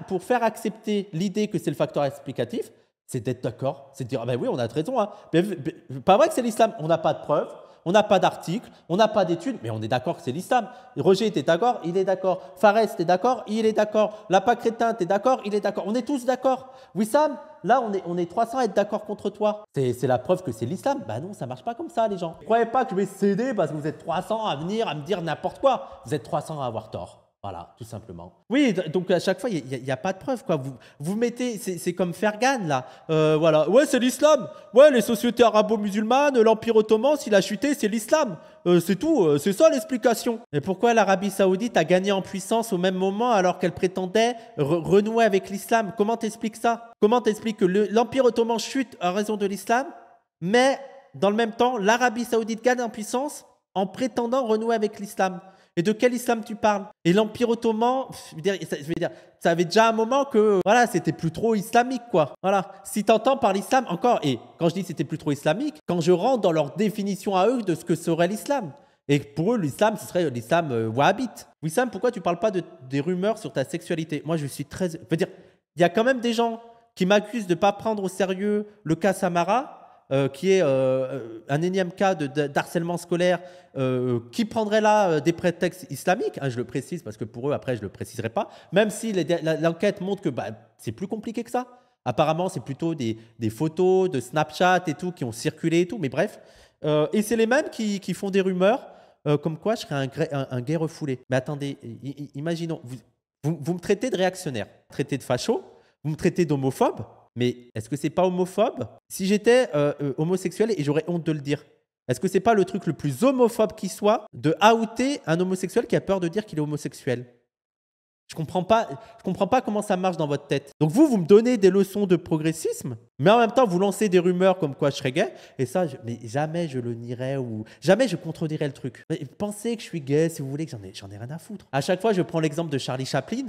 pour faire accepter l'idée que c'est le facteur explicatif, c'est d'être d'accord, c'est de dire ah ben oui, on a raison. Hein. pas vrai que c'est l'islam, on n'a pas de preuves. On n'a pas d'article, on n'a pas d'études, mais on est d'accord que c'est l'islam. Roger était d'accord, il est d'accord. Fares était d'accord, il est d'accord. Lapa Crétin était d'accord, il est d'accord. On est tous d'accord. Wissam, là, on est, on est 300 à être d'accord contre toi. C'est la preuve que c'est l'islam. Bah non, ça marche pas comme ça, les gens. Ne croyez pas que je vais céder parce que vous êtes 300 à venir à me dire n'importe quoi. Vous êtes 300 à avoir tort. Voilà, tout simplement. Oui, donc à chaque fois, il n'y a, pas de preuve. Quoi. Vous, mettez, c'est comme Fergan, là. Euh, voilà. Ouais, c'est l'islam. Ouais, les sociétés arabo-musulmanes, l'Empire ottoman, s'il a chuté, c'est l'islam. Euh, c'est tout, euh, c'est ça l'explication. Mais pourquoi l'Arabie saoudite a gagné en puissance au même moment alors qu'elle prétendait renouer avec l'islam Comment t'expliques ça Comment t'expliques que l'Empire ottoman chute à raison de l'islam, mais dans le même temps, l'Arabie saoudite gagne en puissance en prétendant renouer avec l'islam et de quel islam tu parles Et l'Empire ottoman, je, veux dire, ça avait déjà un moment que voilà, c'était plus trop islamique quoi. Voilà. Si t'entends par l'islam encore et quand je dis c'était plus trop islamique, quand je rentre dans leur définition à eux de ce que serait l'islam. Et pour eux, l'islam, ce serait l'islam euh, wahhabite. Wissam, pourquoi tu parles pas de, des rumeurs sur ta sexualité Moi, je suis très. veux dire, il y a quand même des gens qui m'accusent de ne pas prendre au sérieux le cas Samara euh, qui est euh, un énième cas d'harcèlement scolaire euh, qui prendrait là des prétextes islamiques, hein, je le précise parce que pour eux, après, je ne le préciserai pas, même si l'enquête montre que bah, c'est plus compliqué que ça. Apparemment, c'est plutôt des, photos de Snapchat et tout qui ont circulé et tout, mais bref. et c'est les mêmes qui, font des rumeurs comme quoi je serais un, un, refoulé. Mais attendez, imaginons, vous, vous me traitez de réactionnaire, traitez de facho, vous me traitez d'homophobe, mais est-ce que c'est pas homophobe Si j'étais euh, euh, homosexuel et j'aurais honte de le dire, est-ce que c'est pas le truc le plus homophobe qui soit de outer un homosexuel qui a peur de dire qu'il est homosexuel je comprends pas, je comprends pas comment ça marche dans votre tête. Donc vous, vous me donnez des leçons de progressisme, mais en même temps vous lancez des rumeurs comme quoi je serais gay. Et ça, mais jamais je le nierai ou jamais je contredirai le truc. pensez que je suis gay si vous voulez que j'en ai, j'en ai rien à foutre. À chaque fois, je prends l'exemple de Charlie Chaplin.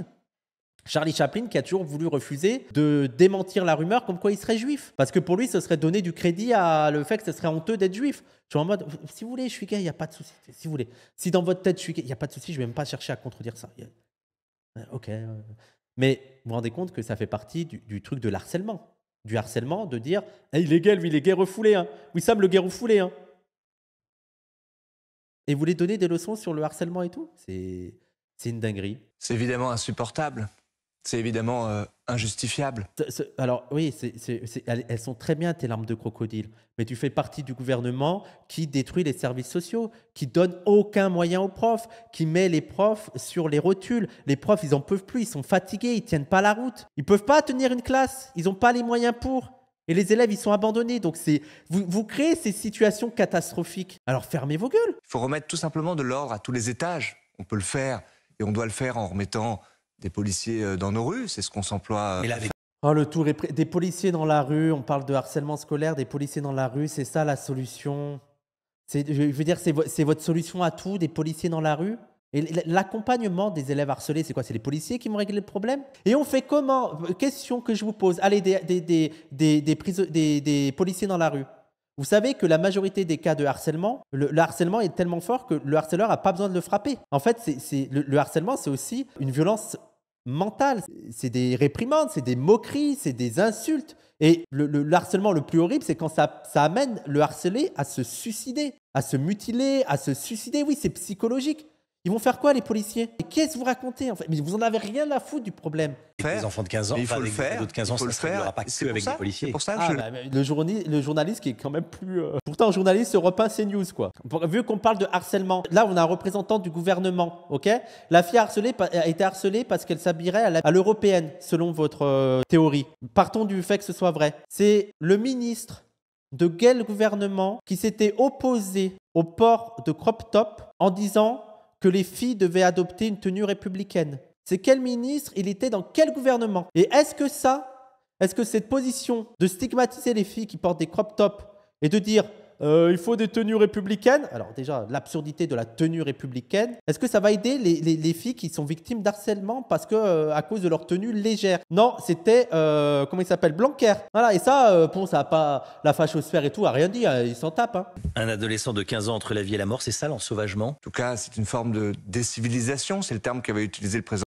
Charlie Chaplin qui a toujours voulu refuser de démentir la rumeur comme quoi il serait juif. Parce que pour lui, ce serait donner du crédit à le fait que ce serait honteux d'être juif. Tu vois en mode, si vous voulez, je suis gay, il n'y a pas de souci. Si vous voulez, si dans votre tête, je suis gay, il n'y a pas de souci, je ne vais même pas chercher à contredire ça. Euh, ok. Mais vous vous rendez compte que ça fait partie du, truc de l'harcèlement. Du harcèlement, de dire, eh, il est gay, lui, il est gay refoulé. Hein. Oui, Sam, le gay refoulé. Hein. Et vous voulez donner des leçons sur le harcèlement et tout C'est une dinguerie. C'est évidemment insupportable. C'est évidemment euh, injustifiable. alors oui, elles sont très bien tes larmes de crocodile, mais tu fais partie du gouvernement qui détruit les services sociaux, qui donne aucun moyen aux profs, qui met les profs sur les rotules. Les profs, ils en peuvent plus, ils sont fatigués, ils tiennent pas la route, ils peuvent pas tenir une classe, ils n'ont pas les moyens pour. Et les élèves, ils sont abandonnés. Donc, c'est vous, vous, créez ces situations catastrophiques. Alors, fermez vos gueules. Il faut remettre tout simplement de l'ordre à tous les étages. On peut le faire. Et on doit le faire en remettant des policiers euh, dans nos rues, c'est ce qu'on s'emploie. Euh, le tour des policiers dans la rue, on parle de harcèlement scolaire, des policiers dans la rue, c'est ça la solution. C'est, je veux dire, c'est, votre solution à tout, des policiers dans la rue Et l'accompagnement des élèves harcelés, c'est quoi C'est les policiers qui vont régler le problème Et on fait comment Question que je vous pose. Allez, des, des, des, des, policiers dans la rue. Vous savez que la majorité des cas de harcèlement, le, harcèlement est tellement fort que le harceleur n'a pas besoin de le frapper. En fait, c'est, le harcèlement, c'est aussi une violence Mental, C'est des réprimandes, c'est des moqueries, c'est des insultes. Et le, harcèlement le plus horrible, c'est quand ça amène le harcelé à se suicider, à se mutiler, à se suicider. Oui, c'est psychologique. Ils vont faire quoi les policiers Qu'est-ce que vous racontez en fait Mais vous en avez rien à foutre du problème. Les enfants de 15 ans, il faut le faire. De 15 ans, il faut ça le pas que avec ça, policiers. Pour ça, ah, bah, le, journaliste, qui est quand même plus. Euh, pourtant, un journaliste repas c'est news, quoi. Vu qu'on parle de harcèlement, là on a un représentant du gouvernement, ok La fille harcelée a été harcelée parce qu'elle s'habillerait à l'européenne, selon votre euh, théorie. Partons du fait que ce soit vrai. C'est le ministre de quel gouvernement qui s'était opposé au port de crop top en disant que les filles devaient adopter une tenue républicaine C'est quel ministre Il était dans quel gouvernement Et est-ce que ça, est-ce que cette position de stigmatiser les filles qui portent des crop tops et de dire euh, il faut des tenues républicaines. Alors déjà, l'absurdité de la tenue républicaine. Est-ce que ça va aider les, les, filles qui sont victimes d'harcèlement parce que euh, à cause de leur tenue légère Non, c'était euh, comment il s'appelle Blanquer. Voilà. Et ça, bon, ça a pas la fachosphère et tout a rien dit. Hein, ils s'en tapent. Hein. Un adolescent de 15 ans entre la vie et la mort, c'est ça l'ensauvagement En tout cas, c'est une forme de décivilisation. C'est le terme qu'avait utilisé le président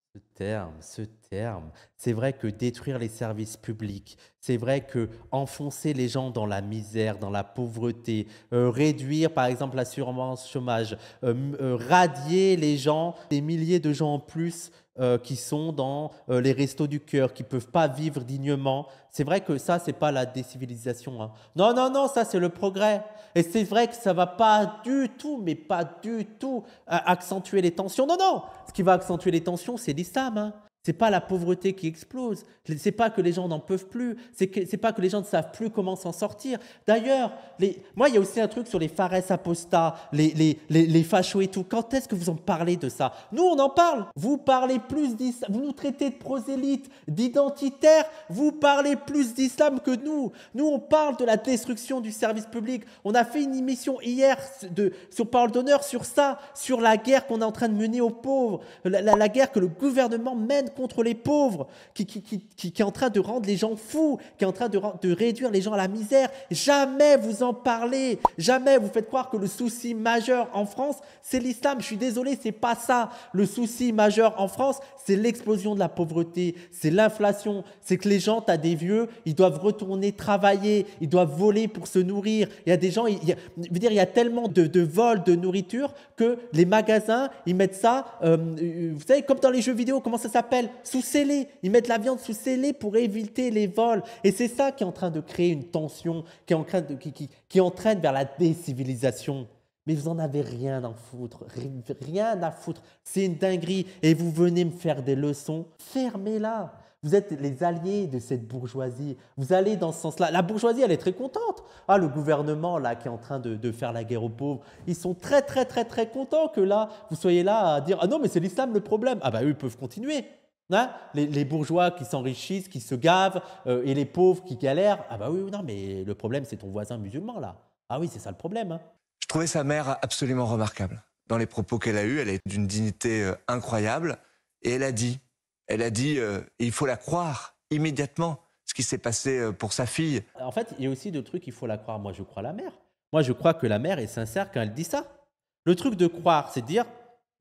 ce terme. C'est vrai que détruire les services publics, c'est vrai que enfoncer les gens dans la misère, dans la pauvreté, euh, réduire par exemple l'assurance chômage, euh, euh, radier les gens, des milliers de gens en plus euh, qui sont dans euh, les restos du cœur, qui ne peuvent pas vivre dignement. C'est vrai que ça, ce n'est pas la décivilisation. Hein. Non, non, non, ça, c'est le progrès. Et c'est vrai que ça ne va pas du tout, mais pas du tout, euh, accentuer les tensions. Non, non, ce qui va accentuer les tensions, c'est l'islam. Hein. C'est pas la pauvreté qui explose. C'est pas que les gens n'en peuvent plus. C'est que pas que les gens ne savent plus comment s'en sortir. D'ailleurs, les... moi, il y a aussi un truc sur les fares apostats, les, les, les, les fachos et tout. Quand est-ce que vous en parlez de ça Nous, on en parle. Vous parlez plus Vous nous traitez de prosélytes, d'identitaires. Vous parlez plus d'islam que nous. Nous, on parle de la destruction du service public. On a fait une émission hier de, sur Parle d'honneur sur ça, sur la guerre qu'on est en train de mener aux pauvres, la, la guerre que le gouvernement mène contre les pauvres, qui, qui, qui, qui, est en train de rendre les gens fous, qui est en train de, de réduire les gens à la misère. Jamais vous en parlez, jamais vous faites croire que le souci majeur en France, c'est l'islam. Je suis désolé, c'est pas ça. Le souci majeur en France, c'est l'explosion de la pauvreté, c'est l'inflation, c'est que les gens, t'as des vieux, ils doivent retourner travailler, ils doivent voler pour se nourrir. Il y a des gens, il y dire, il y a tellement de, de vols de nourriture que les magasins, ils mettent ça, euh, euh, vous savez, comme dans les jeux vidéo, comment ça s'appelle sous scellé. Ils mettent la viande sous scellé pour éviter les vols. Et c'est ça qui est en train de créer une tension, qui, entraîne, qui, qui, qui entraîne vers la décivilisation. Mais vous n'en avez rien à foutre, rien à foutre. C'est une dinguerie et vous venez me faire des leçons. Fermez-la. Vous êtes les alliés de cette bourgeoisie. Vous allez dans ce sens-là. La bourgeoisie, elle est très contente. Ah, le gouvernement, là, qui est en train de, de, faire la guerre aux pauvres, ils sont très, très, très, très contents que là, vous soyez là à dire Ah non, mais c'est l'islam le problème. Ah bah, eux, ils peuvent continuer. Hein? les, bourgeois qui s'enrichissent, qui se gavent, euh, et les pauvres qui galèrent. Ah bah oui, non, mais le problème, c'est ton voisin musulman, là. Ah oui, c'est ça le problème. Hein. Je trouvais sa mère absolument remarquable. Dans les propos qu'elle a eus, elle est d'une dignité euh, incroyable. Et elle a dit, elle a dit, euh, il faut la croire immédiatement, ce qui s'est passé pour sa fille. En fait, il y a aussi deux trucs, il faut la croire. Moi, je crois la mère. Moi, je crois que la mère est sincère quand elle dit ça. Le truc de croire, c'est de dire,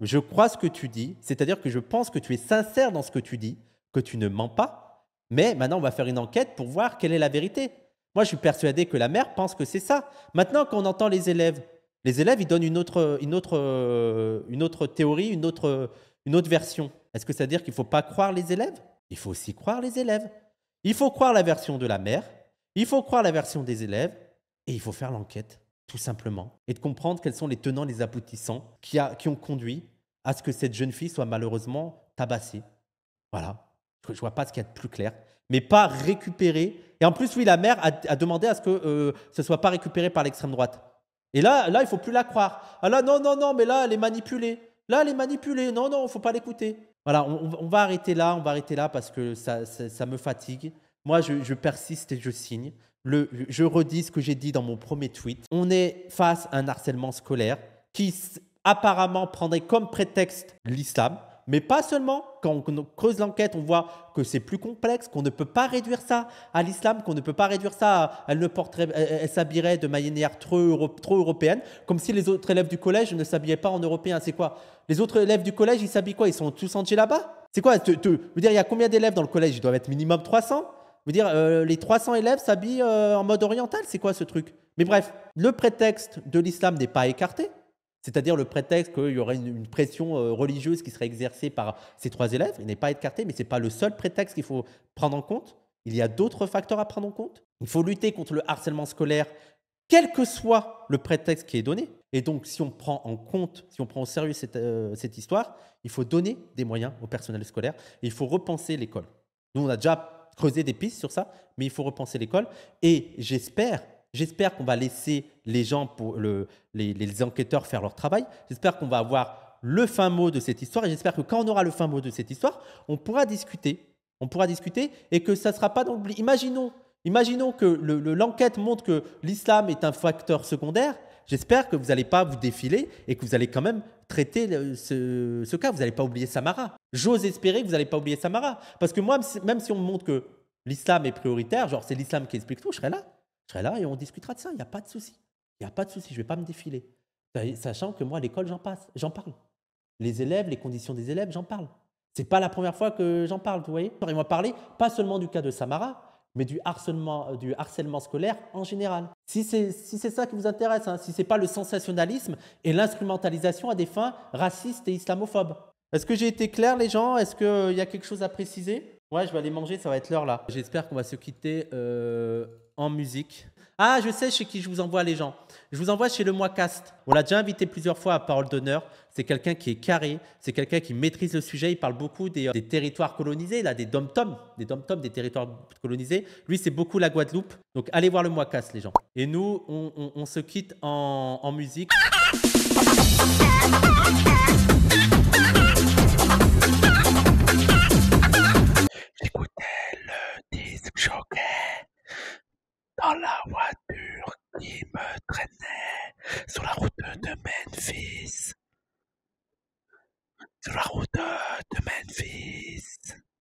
je crois ce que tu dis, c'est-à-dire que je pense que tu es sincère dans ce que tu dis, que tu ne mens pas, mais maintenant on va faire une enquête pour voir quelle est la vérité. Moi, je suis persuadé que la mère pense que c'est ça. Maintenant qu'on entend les élèves, les élèves, ils donnent une autre, euh, théorie, une autre, version. Est-ce que ça veut dire qu'il ne faut pas croire les élèves Il faut aussi croire les élèves. Il faut croire la version de la mère, il faut croire la version des élèves, et il faut faire l'enquête, tout simplement, et de comprendre quels sont les tenants, les aboutissants qui ont conduit à ce que cette jeune fille soit malheureusement tabassée. Voilà. Je ne vois pas ce qu'il y a de plus clair. Mais pas récupérée. Et en plus, oui, la mère a, demandé à ce que euh, ce ne soit pas récupéré par l'extrême droite. Et là, là, il faut plus la croire. Ah là, non, non, non, mais là, elle est manipulée. Là, elle est manipulée. Non, non, faut pas l'écouter. Voilà, on, va arrêter là, on va arrêter là parce que ça, ça, me fatigue. Moi, je, persiste et je signe. je redis ce que j'ai dit dans mon premier tweet. On est face à un harcèlement scolaire qui apparemment prendrait comme prétexte l'islam. Mais pas seulement, quand on creuse l'enquête, on voit que c'est plus complexe, qu'on ne peut pas réduire ça à l'islam, qu'on ne peut pas réduire ça à elle ne porterait, elle, s'habillerait de manière trop, trop, européenne, comme si les autres élèves du collège ne s'habillaient pas en européen. C'est quoi Les autres élèves du collège, ils s'habillent quoi Ils sont tous en là-bas C'est quoi dire, il y a combien d'élèves dans le collège Ils doivent être minimum 300 veux dire, euh, les 300 élèves s'habillent euh, en mode oriental C'est quoi ce truc Mais bref, le prétexte de l'islam n'est pas écarté. C'est-à-dire le prétexte qu'il y aurait une, pression euh, religieuse qui serait exercée par ces trois élèves. Il n'est pas écarté, mais ce n'est pas le seul prétexte qu'il faut prendre en compte. Il y a d'autres facteurs à prendre en compte. Il faut lutter contre le harcèlement scolaire, quel que soit le prétexte qui est donné. Et donc, si on prend en compte, si on prend au sérieux cette, euh, cette histoire, il faut donner des moyens au personnel scolaire et il faut repenser l'école. Nous, on a déjà creusé des pistes sur ça, mais il faut repenser l'école. Et j'espère J'espère qu'on va laisser les gens, pour le, les, enquêteurs faire leur travail. J'espère qu'on va avoir le fin mot de cette histoire. Et j'espère que quand on aura le fin mot de cette histoire, on pourra discuter. On pourra discuter et que ça ne sera pas dans l'oubli. Imaginons, imaginons que l'enquête le, montre que l'islam est un facteur secondaire. J'espère que vous n'allez pas vous défiler et que vous allez quand même traiter ce, ce cas. Vous n'allez pas oublier Samara. J'ose espérer que vous n'allez pas oublier Samara. Parce que moi, même si on me montre que l'islam est prioritaire, genre c'est l'islam qui explique tout, je serai là serai là et on discutera de ça. Il n'y a pas de souci. Il n'y a pas de souci. Je ne vais pas me défiler. Sachant que moi, à l'école, j'en passe, j'en parle. Les élèves, les conditions des élèves, j'en parle. C'est pas la première fois que j'en parle, vous voyez. On moi, parler pas seulement du cas de Samara, mais du harcèlement, euh, du harcèlement scolaire en général. Si c'est si ça qui vous intéresse, hein, si ce n'est pas le sensationnalisme et l'instrumentalisation à des fins racistes et islamophobes. Est-ce que j'ai été clair, les gens Est-ce qu'il y a quelque chose à préciser Ouais, je vais aller manger, ça va être l'heure là. J'espère qu'on va se quitter euh, en musique. Ah, je sais chez qui je vous envoie les gens. Je vous envoie chez le cast On l'a déjà invité plusieurs fois à Parole d'honneur. C'est quelqu'un qui est carré, c'est quelqu'un qui maîtrise le sujet. Il parle beaucoup des, euh, territoires colonisés, là, des dom-toms, des dom-toms, des territoires colonisés. Lui, c'est beaucoup la Guadeloupe. Donc, allez voir le Moicast, les gens. Et nous, on, se quitte en, musique. J'écoutais le disque Joker dans la voiture qui me traînait sur la route de Memphis. Sur la route de Memphis.